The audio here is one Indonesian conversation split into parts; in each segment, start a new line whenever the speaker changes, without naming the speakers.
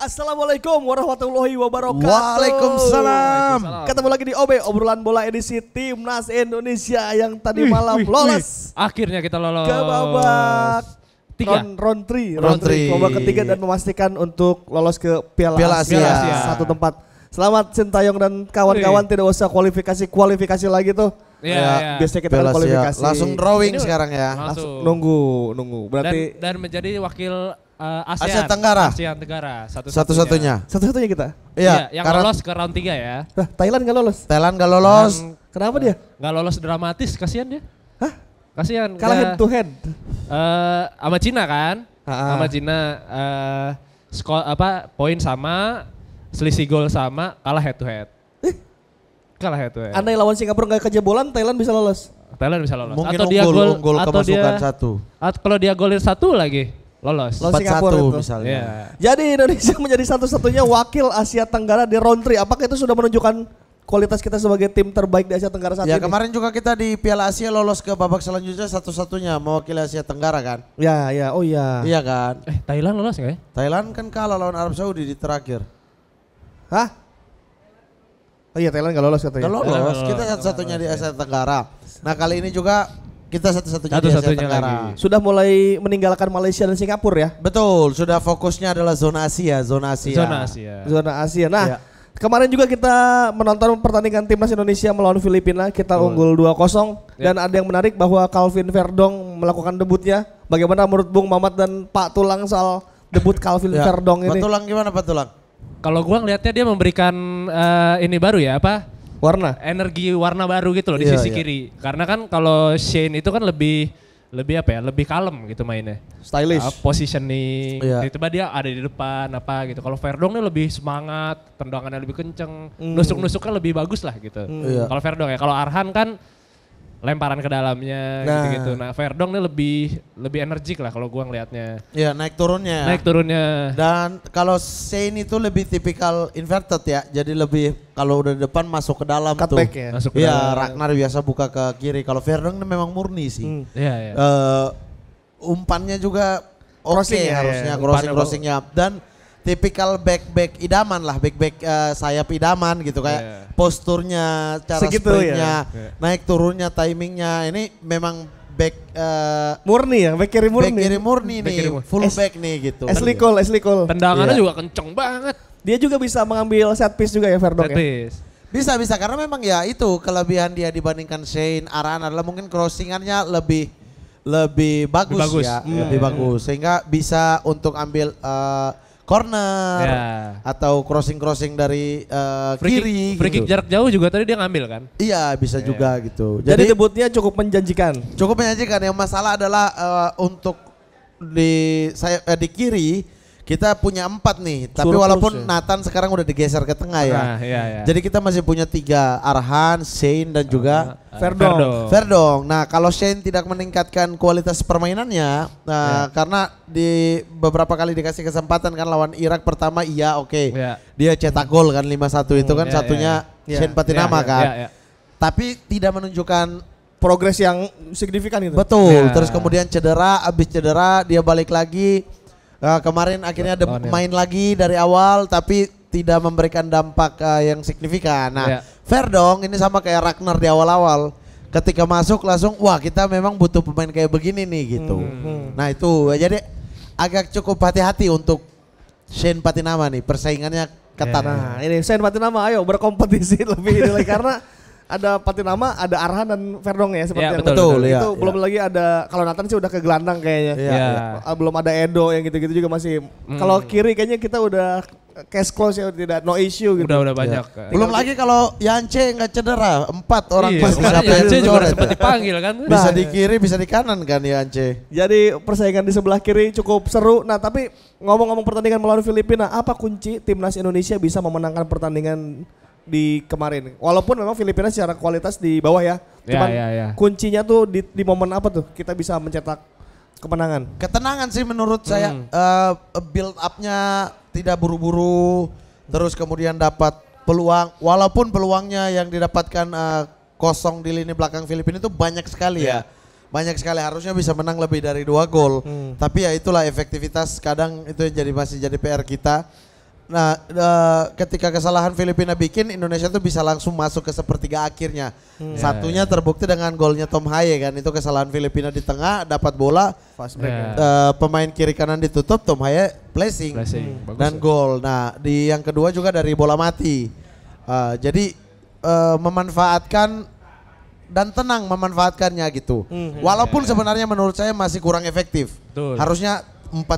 Assalamualaikum warahmatullahi wabarakatuh. Waalaikumsalam. Ketemu lagi di OB obrolan bola edisi Timnas Indonesia yang tadi wih, malam wih, lolos.
Wih. Akhirnya kita lolos ke babak
tiga. Round, round three, round, three. babak ketiga dan memastikan untuk lolos ke Piala, Piala Asia. Asia. Satu tempat. Selamat Sintayong dan kawan-kawan tidak usah kualifikasi kualifikasi lagi tuh. Iya, ya, ya, ya. biasanya kita kualifikasi. Langsung drawing
Ini, sekarang ya. Langsung. langsung nunggu, nunggu. Berarti
dan, dan menjadi wakil Uh, eh, ASEAN, Asia Tenggara. ASEAN Tenggara satu-satunya. Satu satunya satu satunya kita. Iya, iya, yang karena, lolos ke round tiga ya.
Nah, Thailand gak lolos. Thailand gak lolos.
Kenapa uh, dia?
Gak lolos dramatis, kasihan dia. Hah? Kasihan. Kalah head to head. Eh, uh, sama Cina kan? Sama Cina eh uh, apa poin sama, selisih gol sama, kalah head to head. Eh? Kalah head to head.
Andai lawan Singapura nggak kejebolan, Thailand bisa lolos. Thailand
bisa lolos. Mungkin atau unggul, dia gol, unggul atau dia, satu. Atau kalau dia golir satu lagi, lolos. Lolos Singapura itu. misalnya.
Yeah. Jadi Indonesia menjadi satu-satunya wakil Asia Tenggara di round 3. Apakah itu sudah menunjukkan kualitas kita sebagai tim terbaik di Asia Tenggara saat ya, ini? Ya kemarin
juga kita di Piala Asia lolos ke babak selanjutnya satu-satunya mewakili Asia Tenggara kan?
Ya ya oh iya. Iya kan. Eh Thailand
lolos enggak ya? Thailand kan kalah lawan Arab Saudi di terakhir. Hah? Oh iya Thailand gak lolos katanya. Gak lolos. kita satu-satunya kan di Asia Tenggara. Nah kali ini juga kita satu-satunya satu, -satunya Sudah mulai meninggalkan Malaysia dan Singapura ya? Betul, sudah fokusnya adalah zona Asia, zona Asia. Zona Asia. Zona Asia. Nah, ya.
Kemarin juga kita menonton pertandingan timnas Indonesia melawan Filipina, kita oh. unggul 2-0 ya. dan ada yang menarik bahwa Calvin Verdong melakukan debutnya. Bagaimana menurut Bung Mamat dan Pak Tulang soal debut Calvin ya. Verdong ini? Pak Tulang
gimana Pak Tulang? Kalau gua ngelihatnya dia memberikan uh, ini baru ya apa? warna energi warna baru gitu loh di yeah, sisi yeah. kiri karena kan kalau Shane itu kan lebih lebih apa ya lebih kalem gitu mainnya stylish uh, positioning yeah. tiba-tiba dia ada di depan apa gitu kalau Verdong ini lebih semangat tendangannya lebih kenceng mm. nusuk nusuknya lebih bagus lah gitu mm. kalau Verdong ya kalau Arhan kan lemparan ke dalamnya nah. gitu-gitu. Nah, Verdong ini lebih lebih energik lah kalau gua ngelihatnya. Iya, naik turunnya. Naik
turunnya. Dan kalau Shane itu lebih tipikal inverted ya. Jadi lebih kalau udah depan masuk ke dalam Cut tuh. Back ya. Masuk ke ya, dalam. Ragnar biasa buka ke kiri. Kalau Verdong ini memang murni sih. Iya, hmm. iya. uh, umpannya juga oke okay, ya, harusnya crossing-crossingnya. Ya. Crossing, Dan tipikal back back idaman lah, back back uh, eh, sayap idaman gitu kayak yeah. posturnya, cara Segitu sprintnya, ya. naik turunnya, timingnya ini memang back uh, murni ya, back kiri murni. Back kiri murni back nih, kiri full S back nih gitu. Ashley Cole, Ashley Cole. Tendangannya yeah. juga kenceng banget. Dia juga bisa mengambil set piece juga ya Verdok ya. Bisa bisa karena memang ya itu kelebihan dia dibandingkan Shane Aran adalah mungkin crossingannya lebih lebih bagus, lebih bagus. ya, hmm. lebih bagus sehingga bisa untuk ambil uh, corner yeah. atau crossing-crossing dari uh, free kiri. Kick, free gitu. kick jarak
jauh juga tadi dia ngambil kan?
Iya, bisa yeah. juga gitu. Jadi, Jadi debutnya cukup menjanjikan. Cukup menjanjikan. Yang masalah adalah uh, untuk di saya eh, di kiri kita punya empat nih, tapi walaupun ya. Nathan sekarang udah digeser ke tengah ya. Nah, iya, iya. Jadi kita masih punya tiga Arhan, Shane dan juga uh, ah, uh, ah, Ferdong. Ferdong Nah kalau Shane tidak meningkatkan kualitas permainannya, nah, yeah. karena di beberapa kali dikasih kesempatan kan lawan Irak pertama iya oke okay. Iya. yeah. dia cetak gol kan 5-1 hmm, itu kan hmm, yeah, satunya yeah. Iya. Shane Patinama yeah, yeah, kan. Yeah, yeah. Tapi tidak menunjukkan progres yang signifikan itu. Betul. Ya. Terus kemudian cedera, abis cedera dia balik lagi uh, kemarin akhirnya ada oh, main lagi dari awal tapi tidak memberikan dampak uh, yang signifikan. Nah, yeah. fair dong ini sama kayak Ragnar di awal-awal. Ketika masuk langsung wah kita memang butuh pemain kayak begini nih gitu. Hmm. Nah, itu jadi agak cukup hati-hati untuk Shane Patinama nih persaingannya ketat. Yeah. Nah, ini Shane Patinama ayo
berkompetisi lebih ini karena ada pati nama, ada Arhan dan Ferdong ya seperti ya, yang betul, betul, Ya, itu ya. belum ya. lagi ada kalau Nathan sih udah ke gelandang kayaknya. Ya. Ya. ya. Ah, belum ada Edo yang gitu-gitu juga masih. Hmm. Kalau kiri kayaknya kita udah cash close ya tidak no issue gitu. Udah udah ya. banyak. Ya. Kan. Belum lagi kalau Yance nggak cedera, empat orang iya, pas Yance juga sempat
dipanggil kan. Nah, bisa di iya.
kiri, bisa di kanan kan
Yance.
Jadi persaingan di sebelah kiri cukup seru. Nah, tapi ngomong-ngomong pertandingan melawan Filipina, apa kunci timnas Indonesia bisa memenangkan pertandingan di kemarin. Walaupun memang Filipina secara kualitas di bawah ya. ya Cuman ya, ya, ya. kuncinya tuh di, di
momen apa tuh kita bisa mencetak kemenangan? Ketenangan sih menurut hmm. saya. Uh, eh, build upnya tidak buru-buru. Terus kemudian dapat peluang. Walaupun peluangnya yang didapatkan uh, kosong di lini belakang Filipina itu banyak sekali yeah. ya. Banyak sekali harusnya bisa menang lebih dari dua gol. Hmm. Tapi ya itulah efektivitas kadang itu yang jadi masih jadi PR kita Nah, uh, ketika kesalahan Filipina bikin Indonesia tuh bisa langsung masuk ke sepertiga akhirnya. Hmm. Satunya ya, ya. terbukti dengan golnya Tom Haye kan. Itu kesalahan Filipina di tengah dapat bola Yeah. Ya. Eh, uh, pemain kiri kanan ditutup Tom Haye blessing, blessing. Hmm. dan gol. Nah, di yang kedua juga dari bola mati. Uh, jadi uh, memanfaatkan dan tenang memanfaatkannya gitu.
Hmm. Walaupun
yeah. sebenarnya menurut saya masih kurang efektif. Betul. Harusnya 4-0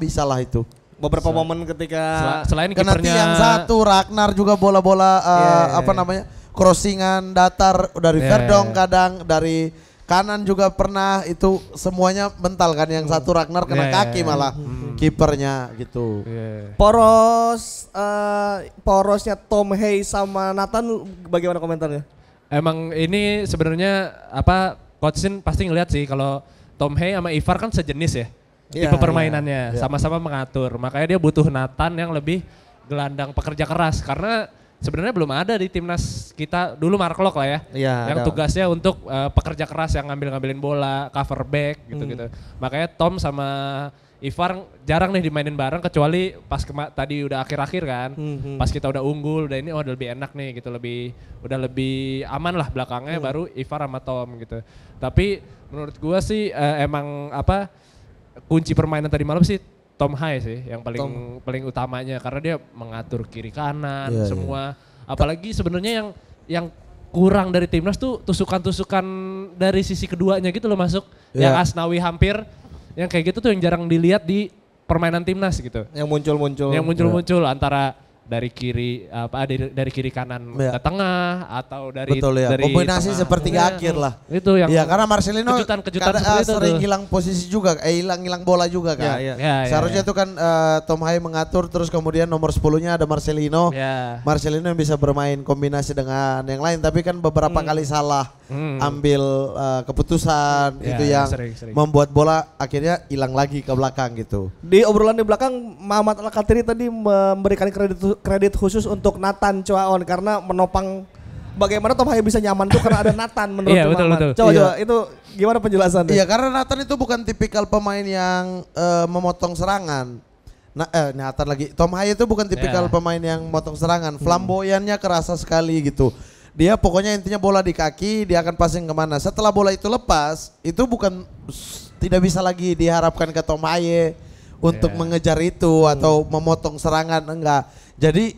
bisa lah itu beberapa Sel
momen ketika selain kena kipernya yang satu
Ragnar juga bola-bola uh, yeah. apa namanya crossingan datar dari yeah. Verdong kadang dari kanan juga pernah itu semuanya mental kan yang satu Ragnar kena yeah. kaki malah hmm. kipernya gitu. Yeah.
Poros uh, porosnya Tom Hay sama Nathan bagaimana komentarnya?
Emang ini sebenarnya apa coachin pasti ngeliat sih kalau Tom Hay sama Ivar kan sejenis ya yeah, tipe iya, iya. permainannya iya. sama-sama yeah. mengatur makanya dia butuh Nathan yang lebih gelandang pekerja keras karena sebenarnya belum ada di timnas kita dulu Marklock lah ya, yeah, yang ada. tugasnya untuk uh, pekerja keras yang ngambil ngambilin bola, cover back gitu gitu. Hmm. Makanya Tom sama Ivar jarang nih dimainin bareng kecuali pas kema tadi udah akhir-akhir kan, hmm. hmm. pas kita udah unggul, udah ini oh udah lebih enak nih gitu, lebih udah lebih aman lah belakangnya hmm. baru Ivar sama Tom gitu. Tapi menurut gua sih uh, emang apa? kunci permainan tadi malam sih Tom Hai sih yang paling Tom. paling utamanya karena dia mengatur kiri kanan yeah, iya. semua yeah. apalagi sebenarnya yang yang kurang dari timnas tuh tusukan-tusukan dari sisi keduanya gitu loh masuk yeah. yang Asnawi hampir yang kayak gitu tuh yang jarang dilihat di permainan timnas gitu yang muncul-muncul yang muncul-muncul yeah. antara dari kiri apa dari, dari kiri kanan ya. ke tengah atau dari Betul, ya. dari kombinasi tengah. ya. akhir lah. Itu yang Ya karena
Marcelino kejutan,
kejutan kada, eh, sering itu hilang
posisi juga, eh hilang hilang bola juga kan. Ya, ya. Ya, Seharusnya ya, ya. itu kan uh, Tom Hay mengatur terus kemudian nomor 10-nya ada Marcelino. Ya. Marcelino yang bisa bermain kombinasi dengan yang lain tapi kan beberapa hmm. kali salah hmm. ambil uh, keputusan ya, itu iya, yang sering, sering. membuat bola akhirnya hilang lagi ke belakang gitu. Di obrolan di belakang
Muhammad Al-Katiri tadi memberikan kredit kredit khusus untuk Nathan Chuaon karena
menopang bagaimana Tom Hayo bisa nyaman tuh karena ada Nathan menurut yeah, betul betul. Coba yeah. coba itu gimana penjelasannya? Iya karena Nathan itu bukan tipikal pemain yang uh, memotong serangan. Nah, eh, Nathan lagi. Tom Hayo itu bukan tipikal yeah. pemain yang memotong serangan. Hmm. Flamboyannya kerasa sekali gitu. Dia pokoknya intinya bola di kaki, dia akan passing kemana. Setelah bola itu lepas, itu bukan tidak bisa lagi diharapkan ke Tom Haye untuk yeah. mengejar itu atau memotong serangan enggak jadi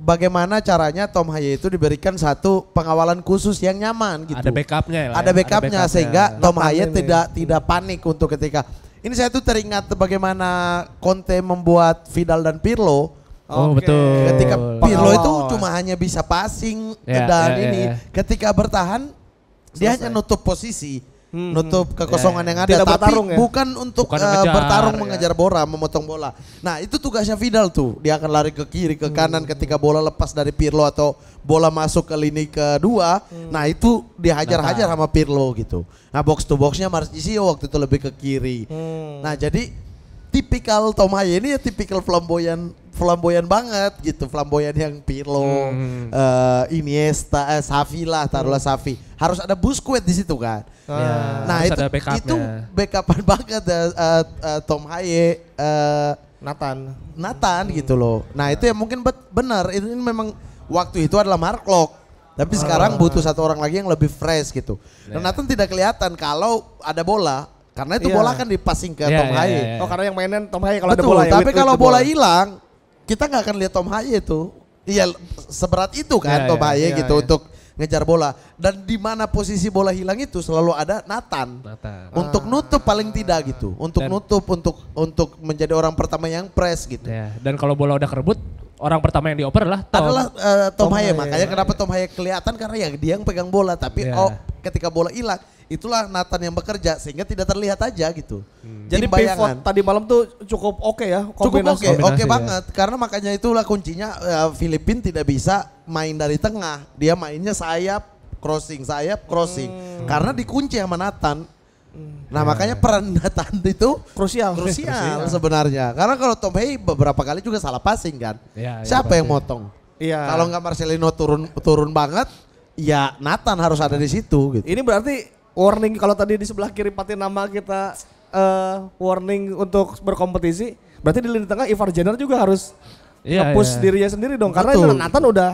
bagaimana caranya Tom Haye itu diberikan satu pengawalan khusus yang nyaman gitu. Ada
backupnya ya. Ada backupnya sehingga Tom Haye tidak
tidak panik untuk ketika ini saya tuh teringat bagaimana Conte membuat Vidal dan Pirlo. Oh okay. betul. Ketika Pirlo itu cuma hanya bisa passing yeah, dan yeah, ya, ini, yeah, ketika bertahan Selesai. dia hanya nutup posisi hmm. nutup kekosongan yeah. yang ada. Tidak tapi bertarung, ya? bukan untuk bukan uh, mengejar, bertarung ya. mengejar bola, memotong bola. Nah itu tugasnya Vidal tuh, dia akan lari ke kiri, ke kanan hmm. ketika bola lepas dari Pirlo atau bola masuk ke lini kedua. Hmm. Nah itu dihajar-hajar sama Pirlo gitu. Nah box to boxnya Marcisio waktu itu lebih ke kiri. Hmm. Nah jadi tipikal Tom ini ya tipikal flamboyan flamboyan banget gitu, flamboyan yang Pirlo, hmm. uh, Iniesta, eh, Safi lah, taruhlah Safi. Hmm. Harus ada Busquets di situ kan. Ah. nah, itu backup itu backupan banget uh, uh, Tom Haye uh, Nathan. Nathan hmm. gitu loh. Nah, itu yang mungkin benar ini memang waktu itu adalah Mark Locke tapi sekarang ah. butuh satu orang lagi yang lebih fresh gitu. Dan iya. Nathan tidak kelihatan kalau ada bola karena itu yeah. bola kan dipasing ke yeah, Tom yeah, Haye. Yeah, yeah, Oh, karena yang mainin Tom Haye kalau ada bola. Tapi kalau bola hilang, kita nggak akan lihat Tom Haye itu. Iya seberat itu kan yeah, Tom yeah, Haye yeah, gitu yeah. untuk ngejar bola dan di mana posisi bola hilang itu selalu ada Nathan, Nathan. untuk ah. nutup paling tidak gitu untuk dan, nutup untuk untuk menjadi orang pertama yang press gitu yeah. dan kalau bola udah kerebut orang pertama yang dioper lah. Tom. Adalah uh, Tom, Tom Haye. Makanya kenapa Tom Haye kelihatan karena ya dia yang pegang bola. Tapi yeah. oh ketika bola hilang itulah Nathan yang bekerja sehingga tidak terlihat aja gitu. Hmm. Jadi pivot tadi malam tuh cukup oke okay ya Cukup oke, oke ya. banget karena makanya itulah kuncinya ya, Filipin tidak bisa main dari tengah. Dia mainnya sayap crossing, sayap crossing. Hmm. Karena dikunci sama Nathan. Nah ya. makanya peran Nathan itu krusial, krusial sebenarnya. Karena kalau Tom Hey beberapa kali juga salah passing kan. Ya, ya Siapa ya, yang motong? Iya. Kalau nggak Marcelino turun turun banget, ya Nathan harus ada di situ gitu. Ini berarti warning kalau tadi di sebelah
kiri pati nama kita uh, warning untuk berkompetisi, berarti di lini tengah
Ivar Jenner juga harus yeah, ngepus yeah. Iya.
dirinya sendiri dong Betul. karena Nathan udah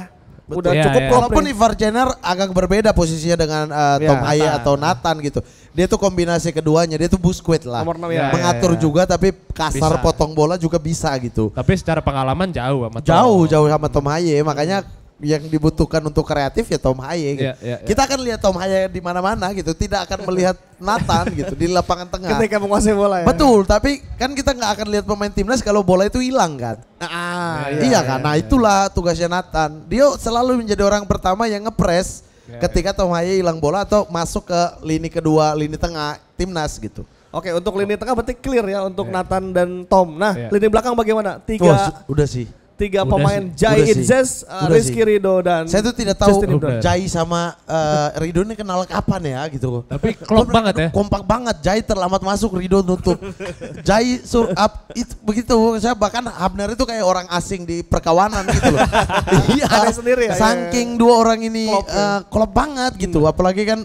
Betul. udah yeah, cukup yeah. walaupun Ivar
Jenner agak berbeda posisinya dengan uh, Tom yeah, Haye atau Nathan gitu. Dia tuh kombinasi keduanya, dia tuh busquet lah. Nomor yeah, Mengatur yeah, yeah. juga tapi kasar bisa. potong bola juga bisa gitu. Tapi secara pengalaman jauh sama Tom. Jauh, jauh sama Tom Haye, makanya yang dibutuhkan untuk kreatif ya Tom Haye gitu. Yeah, yeah, iya. Kita akan lihat Tom Haye di mana-mana gitu, tidak akan melihat Nathan gitu di lapangan tengah. Ketika menguasai bola ya. Betul, tapi kan kita nggak akan lihat pemain timnas kalau bola itu hilang kan. Nah, iya, ah, yeah, iya yeah, iya kan. Nah, itulah tugasnya Nathan. Dia selalu menjadi orang pertama yang ngepres yeah, ketika Tom Haye hilang bola atau masuk ke lini kedua, lini tengah timnas gitu. Oke, untuk lini tengah berarti clear ya untuk Nathan dan Tom. Nah, lini belakang bagaimana? Tiga. Tuh, udah sih tiga udah pemain sih. Jai Inzes, uh, Rizky Rido dan Saya tuh tidak tahu Jai sama uh, Rido ini kenal kapan ya gitu. Tapi klop banget ya. Kompak banget Jai terlambat masuk Rido nutup. Jai sur up itu begitu saya bahkan Habner itu kayak orang asing di perkawanan gitu loh. iya, Ada sendiri ya. Saking dua orang ini klop, ya? uh, klop banget hmm. gitu. Apalagi kan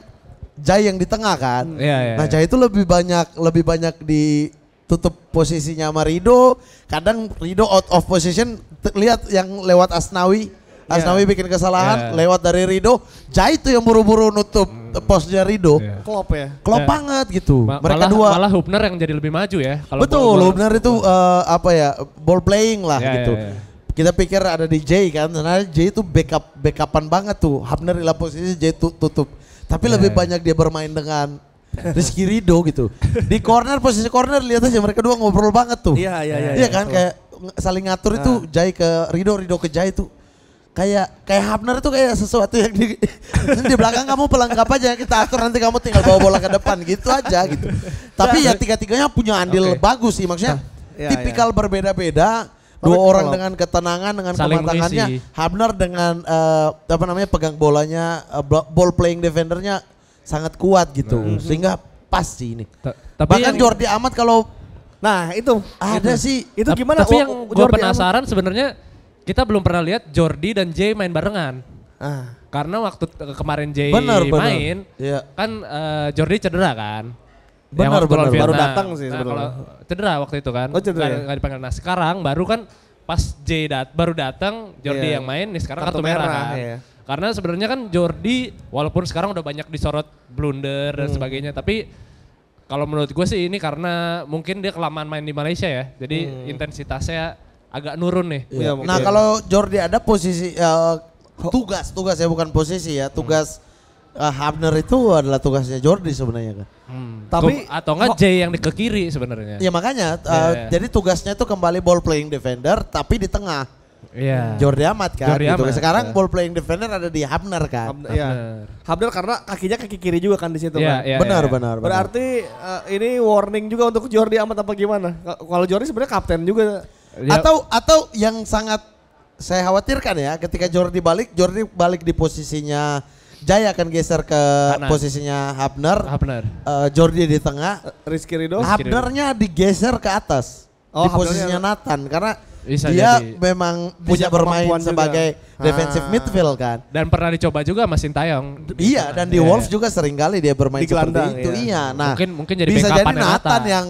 Jai yang di tengah kan. Hmm. Iya, iya, nah, iya. Jai itu lebih banyak lebih banyak di tutup posisinya sama Rido. Kadang Rido out of position. Lihat yang lewat Asnawi. Iya. Asnawi yeah. bikin kesalahan, yeah. lewat dari Rido. Jai itu yang buru-buru nutup mm. posnya Rido. Yeah.
Klop ya. Klop yeah.
banget gitu. Ma Mereka malah, dua. Malah Hubner
yang jadi lebih maju ya. Kalau Betul, Hubner
itu uh, apa ya, ball playing lah yeah, gitu. Yeah, yeah. Kita pikir ada di J kan, sebenarnya J itu backup backupan banget tuh. Hubner di posisi Jay tutup. Tapi yeah. lebih banyak dia bermain dengan Rizky Rido gitu. Di corner posisi corner lihat aja mereka dua ngobrol banget tuh. Iya iya iya. Iya, iya kan kayak saling ngatur itu ah. Jai ke Rido, Rido ke Jai itu kayak kayak Hapner itu kayak sesuatu yang di di belakang kamu pelengkap aja kita atur nanti kamu tinggal bawa bola ke depan gitu aja gitu. Tapi ya nah, tiga-tiganya punya andil okay. bagus sih maksudnya. Ya, tipikal ya. berbeda-beda dua Tapi orang dengan ketenangan dengan kematangannya Habner dengan uh, apa namanya pegang bolanya uh, ball playing defendernya sangat kuat gitu. Nah. Hmm. Sehingga pas sih ini. T tapi Bahkan Jordi Amat kalau Nah, itu ada itu. sih. Itu T gimana? Tapi oh, yang oh, gue penasaran
sebenarnya kita belum pernah lihat Jordi dan Jay main barengan. Ah. Karena waktu kemarin Jay main, Ya. kan uh, Jordi cedera kan. Benar, benar. Baru datang sih nah, sebenarnya. Cedera waktu itu kan. Oh, cedera. Gak, ya? dipanggil. Nah, sekarang baru kan pas J dat baru datang Jordi yeah. yang main nih sekarang kartu, kartu merah, merah kan. yeah. karena sebenarnya kan Jordi walaupun sekarang udah banyak disorot blunder hmm. dan sebagainya tapi kalau menurut gue sih ini karena mungkin dia kelamaan main di Malaysia ya jadi hmm. intensitasnya agak nurun nih yeah. Iya, iya, nah kalau
Jordi ada posisi uh, tugas tugas ya bukan posisi ya hmm. tugas hmm uh, eh, Habner itu adalah tugasnya Jordi sebenarnya kan. Hmm. Tapi atau enggak J
yang di ke kiri sebenarnya. Ya makanya uh, eh, yeah, iya. jadi
tugasnya itu kembali ball playing defender tapi di tengah. Iya. Yeah. Jordi Amat kan. Jordi gitu. Amat, Sekarang yeah. ball playing defender ada di Habner kan. Habner. Ya. Habner karena kakinya kaki kiri juga kan di situ yeah, kan. Yeah, benar, yeah. Iya. benar. Berarti uh, ini warning juga untuk Jordi Amat apa gimana? Kalau Jordi sebenarnya kapten juga. Yeah. Atau atau yang sangat saya khawatirkan ya ketika Jordi balik, Jordi balik di posisinya Jaya akan geser ke Hanan. posisinya Hapner. Hapner. Uh, eh, Jordi di tengah. Rizky Ridho. Hapnernya digeser ke atas. Oh, di posisinya Nathan karena bisa dia jadi. memang punya bermain sebagai ah. defensive midfield kan. Dan pernah
dicoba juga Mas Sintayong. Iya, dan di yeah. Wolves
juga sering kali dia bermain di seperti itu. Iya. iya. Nah, mungkin
mungkin jadi bisa jadi Nathan, ya. Nathan yang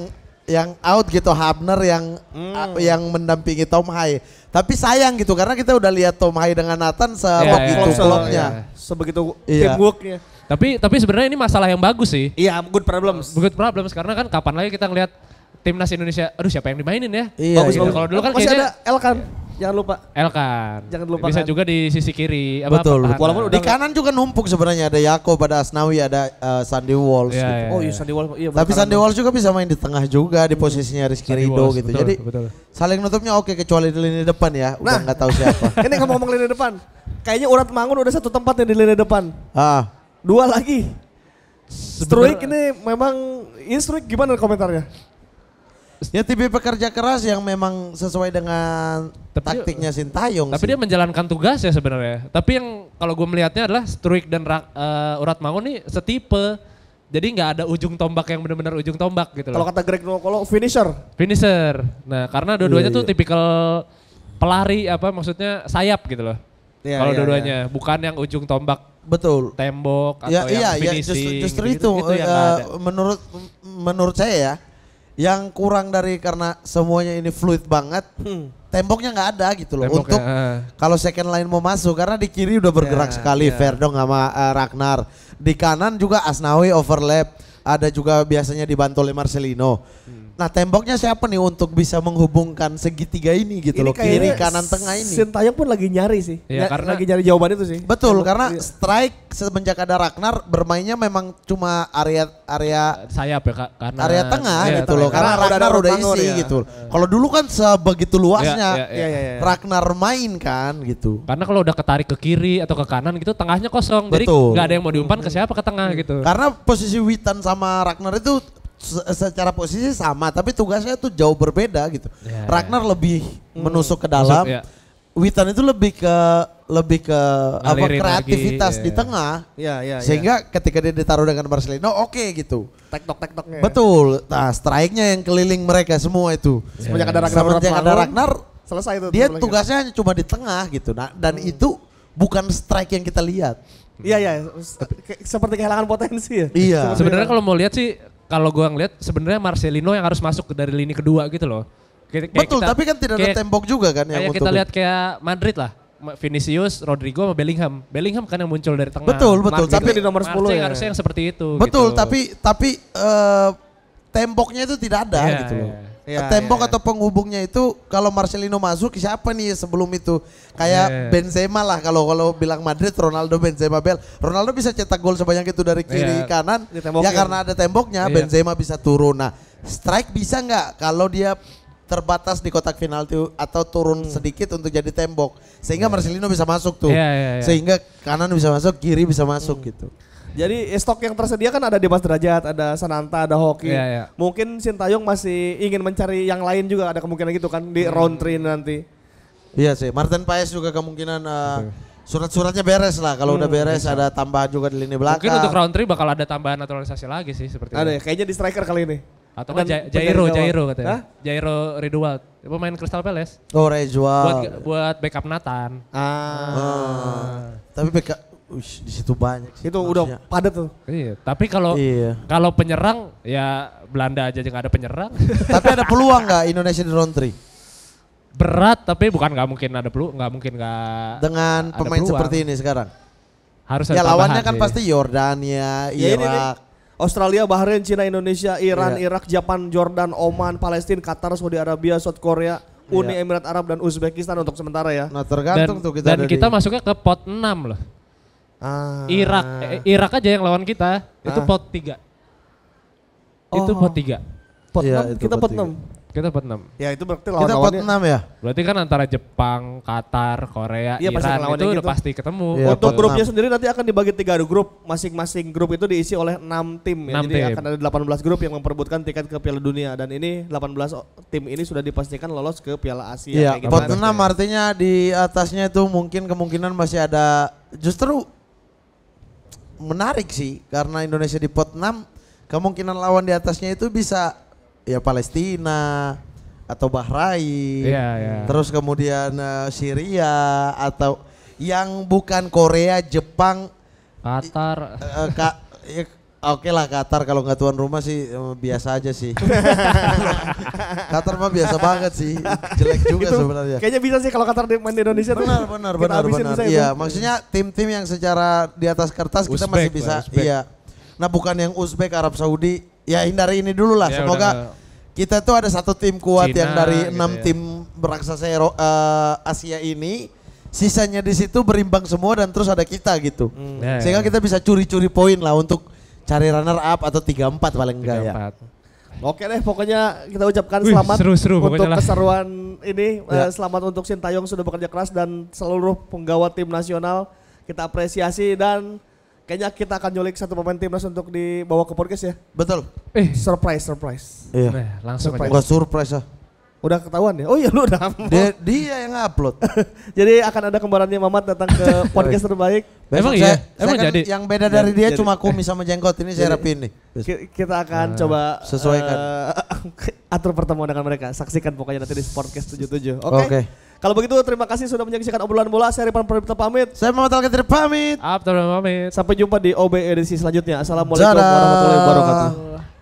yang out gitu Habner yang hmm. uh, yang mendampingi Tom Hai. Tapi sayang gitu karena kita udah lihat Tom Hai dengan Nathan iya, iya. Iya. sebegitu yeah, klopnya. Yeah. Sebegitu yeah.
teamworknya. Tapi tapi sebenarnya ini masalah yang bagus sih. Iya, yeah, good problems. Good problems karena kan kapan lagi kita ngelihat timnas Indonesia, aduh siapa yang dimainin ya? Iya, bagus iya. Kalau dulu kan Masih kayaknya
ada Elkan. Yeah. Jangan lupa.
Elkan. Jangan ya, lupa. Bisa kan. juga di sisi kiri. Apa Betul. Apa, Walaupun
di kanan juga numpuk sebenarnya ada Yakob, ada Asnawi, ada uh, Sandy Walls. Yeah, iya, gitu. yeah, oh iya, iya. Sandy
Walls. Iya, Tapi Sandy
Walls juga bisa main di tengah juga di posisinya Rizky Sandy Rido gitu. Betul, Jadi betul. saling nutupnya oke kecuali di lini depan ya. Udah nah, nggak nah, tahu siapa.
ini ngomong-ngomong lini depan. Kayaknya Urat Mangun udah satu tempat
yang di lini depan. Ah. Dua lagi. Struik ini memang ini Struik gimana komentarnya? Ya tipe pekerja keras yang memang sesuai dengan tapi taktiknya Sintayong Tapi sih.
dia menjalankan tugas ya sebenarnya. Tapi yang kalau gue melihatnya adalah Struik dan uh, Urat Mangun nih setipe. Jadi nggak ada ujung tombak yang benar-benar ujung tombak gitu loh. Kalau kata Greg kalau finisher. Finisher. Nah, karena iya, dua-duanya yeah, tuh yeah. tipikal pelari apa maksudnya sayap gitu loh. Yeah, kalau yeah, dua-duanya yeah. bukan yang ujung tombak betul tembok ya, atau ya, yang iya, finishing. Iya, justru, justru gitu, itu gitu, uh,
menurut menurut saya ya yang kurang dari karena semuanya ini fluid banget hmm. temboknya nggak ada gitu loh temboknya, untuk kalau second line mau masuk karena di kiri udah bergerak yeah, sekali yeah. Verdong sama uh, Ragnar di kanan juga Asnawi overlap ada juga biasanya dibantu oleh Marcelino hmm. Nah temboknya siapa nih untuk bisa menghubungkan segitiga ini gitu ini loh kiri kanan tengah ini. Sintayong pun lagi nyari sih. Ya, karena lagi nyari jawaban itu sih. Betul tembok, karena iya. strike semenjak ada Ragnar bermainnya memang cuma area area sayap
ya karena area tengah iya, gitu loh karena, karena Ragnar udah, udah isi ya. gitu. Kalau dulu kan sebegitu luasnya ya, ya, ya, ya. Ragnar main kan gitu. Karena kalau udah ketarik ke kiri atau ke kanan gitu tengahnya kosong. Betul. Jadi nggak ada yang mau diumpan ke siapa ke tengah hmm. gitu. Karena
posisi Witan sama Ragnar itu secara posisi sama tapi tugasnya tuh jauh berbeda gitu. Yeah. Ya. Ragnar lebih hmm. menusuk ke dalam. Ya. Witan itu lebih ke lebih ke apa kreativitas lagi, di ya. tengah. Yeah, yeah, sehingga ketika dia ditaruh dengan Marcelino oke okay, gitu. Tektok tektok. Betul. Nah, strike-nya yang keliling mereka semua itu. Semenjak ada Ragnar, Semenjak ada Ragnar selesai
itu. Dia tugasnya hanya
cuma di tengah gitu. Nah, dan hmm. itu bukan strike yang kita lihat. Iya iya, seperti kehilangan potensi ya. Iya. Sebenarnya
kalau mau lihat sih kalau gue ngeliat sebenarnya Marcelino yang harus masuk dari lini kedua gitu loh. Kayak Betul, kita, tapi
kan tidak kayak, ada tembok juga kan yang kita lihat kayak
Madrid lah. Vinicius, Rodrigo sama Bellingham. Bellingham kan yang muncul dari tengah. Betul, betul. tapi di nomor 10 Martin ya. harusnya yang seperti itu. Betul, gitu. tapi
tapi uh, temboknya itu tidak ada yeah, gitu loh. Yeah. Ya, Tembok ya. atau iya. penghubungnya itu kalau Marcelino masuk siapa nih sebelum itu? Kayak yeah. Benzema lah kalau kalau bilang Madrid Ronaldo Benzema Bel. Ronaldo bisa cetak gol sebanyak itu dari kiri yeah. kanan. Ya karena ada temboknya yeah. Benzema bisa turun. Nah, strike bisa nggak kalau dia terbatas di kotak final tuh atau turun hmm. sedikit untuk jadi tembok sehingga yeah. Marcelino bisa masuk tuh. Yeah, yeah, yeah. Sehingga kanan bisa masuk, kiri bisa masuk hmm. gitu. Jadi eh, stok yang tersedia kan ada Dimas Derajat, ada Sananta, ada
Hoki. Yeah, yeah. Mungkin Sintayong masih ingin mencari yang lain juga ada kemungkinan gitu kan di hmm. round 3
nanti. Iya sih, Martin Paes juga kemungkinan uh, surat-suratnya beres lah. Kalau hmm, udah beres bisa. ada tambahan juga di lini belakang. Mungkin untuk
round 3 bakal ada tambahan naturalisasi lagi sih seperti ada, itu. Ya? kayaknya di striker kali ini. Atau kan Jairo, Jairo katanya. Hah? Jairo Ridwald, pemain Crystal Palace.
Oh, Ridwald.
Buat, buat backup Nathan. Ah. ah. Tapi backup
Ush, di situ banyak. Sih itu udah padat tuh. Iya, tapi kalau iya. kalau penyerang
ya Belanda aja jangan ada penyerang. tapi
ada peluang nggak Indonesia di round 3?
Berat tapi bukan nggak mungkin ada peluang, nggak mungkin nggak Dengan pemain peluang. seperti ini sekarang.
Harus ya, ada Ya lawannya kan sih. pasti Yordania, Irak. Ya, ini, ini.
Australia, Bahrain, Cina, Indonesia, Iran, iya. Irak, Jepang, Jordan, Oman, Palestina, Qatar, Saudi Arabia, South Korea, Uni iya. Emirat Arab dan Uzbekistan untuk sementara ya. Nah, tergantung dan, tuh kita Dan kita
masuknya ke pot 6 loh. Ah. Irak, eh, Irak aja yang lawan kita. Itu ah. pot 3. Oh. Iya, itu pot 3. Pot ya, 6, kita pot 6. Kita pot 6. Ya itu berarti lawan Kita pot 6 ya? Berarti kan antara Jepang, Qatar, Korea, ya, Iran pasti itu gitu. udah pasti ketemu. Ya, Untuk grupnya 6.
sendiri nanti akan dibagi tiga grup. Masing-masing grup itu diisi oleh 6 tim. Ya. 6 Jadi tim. akan ada 18 grup yang memperebutkan tiket ke Piala Dunia. Dan ini 18 tim ini sudah dipastikan lolos ke Piala Asia. Ya, pot 6
artinya di atasnya itu mungkin kemungkinan masih ada justru menarik sih karena Indonesia di pot 6 kemungkinan lawan di atasnya itu bisa ya Palestina atau Bahrain. Yeah, yeah. Terus kemudian uh, Syria atau yang bukan Korea, Jepang, Qatar. Uh, ka, ya, Oke lah Qatar kalau nggak tuan rumah sih eh, biasa aja sih. Qatar mah biasa banget sih, jelek juga itu, sebenarnya. Kayaknya bisa sih kalau Qatar main di Indonesia. Benar tuh, benar benar benar. Iya, maksudnya tim-tim yang secara di atas kertas Uzbek, kita masih bisa. Lah, iya. Nah bukan yang Uzbek Arab Saudi, ya hindari ini dulu lah. Ya, Semoga udah, kita tuh ada satu tim kuat Cina, yang dari gitu enam ya. tim beraksasa uh, Asia ini sisanya di situ berimbang semua dan terus ada kita gitu hmm. Ya, sehingga ya. kita bisa curi-curi poin lah untuk cari runner up atau tiga empat paling enggak ya. Oke deh, pokoknya kita ucapkan Wih, selamat seru, seru, untuk keseruan
lah. ini. Ya. Eh, selamat untuk Sintayong sudah bekerja keras dan seluruh penggawa tim nasional kita apresiasi dan kayaknya kita akan nyulik satu pemain timnas untuk dibawa ke podcast ya. Betul. Eh, surprise, surprise.
Iya. Nah, langsung surprise. aja. Enggak surprise ya.
Udah ketahuan ya? Oh iya lu udah Dia, dia yang upload. jadi akan ada kembarannya Mamat datang ke podcast terbaik. Emang iya? Emang kan jadi? Yang beda dari dia jadi, cuma kumis sama jenggot ini saya rapiin nih. Kita akan nah, coba sesuaikan. Uh, atur pertemuan dengan mereka. Saksikan pokoknya nanti di podcast 77. Oke. Okay? Okay. Kalau begitu terima kasih sudah menyaksikan obrolan bola. Saya Ripan Pramita pamit. Saya Muhammad Alkitir pamit. Abdul pamit. Sampai jumpa di OBE edisi selanjutnya. Assalamualaikum warahmatullahi wabarakatuh.